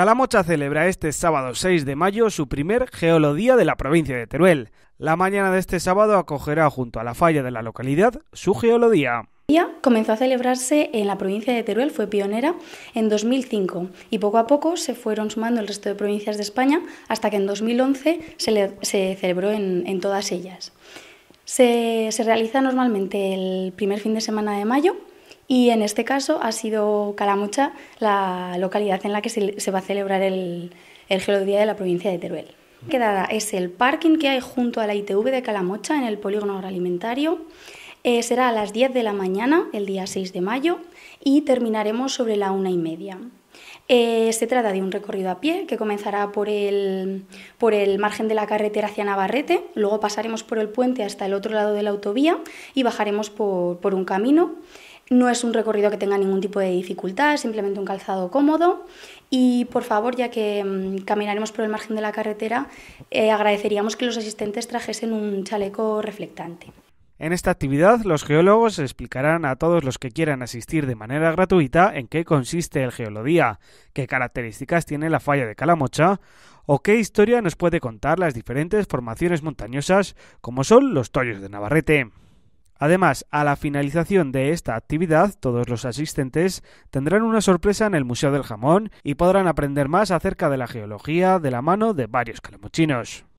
Calamocha celebra este sábado 6 de mayo su primer Geolodía de la provincia de Teruel. La mañana de este sábado acogerá junto a la falla de la localidad su Geolodía comenzó a celebrarse en la provincia de Teruel, fue pionera en 2005 y poco a poco se fueron sumando el resto de provincias de España hasta que en 2011 se, celebró en, todas ellas. se realiza normalmente el primer fin de semana de mayo y en este caso ha sido Calamocha... la localidad en la que se, va a celebrar el, el Geodía de la provincia de Teruel. Quedada es el parking que hay junto a la ITV de Calamocha en el polígono agroalimentario. Eh, será a las 10 de la mañana, el día 6 de mayo, y terminaremos sobre la una y media. Eh, se trata de un recorrido a pie que comenzará por el, por el margen de la carretera hacia Navarrete, luego pasaremos por el puente hasta el otro lado de la autovía y bajaremos por, por un camino. No es un recorrido que tenga ningún tipo de dificultad, simplemente un calzado cómodo. Y por favor, ya que mm, caminaremos por el margen de la carretera, eh, agradeceríamos que los asistentes trajesen un chaleco reflectante. En esta actividad, los geólogos explicarán a todos los que quieran asistir de manera gratuita en qué consiste el geolodía, qué características tiene la falla de Calamocha o qué historia nos puede contar las diferentes formaciones montañosas como son los tollos de Navarrete. Además, a la finalización de esta actividad, todos los asistentes tendrán una sorpresa en el Museo del Jamón y podrán aprender más acerca de la geología de la mano de varios calamuchinos.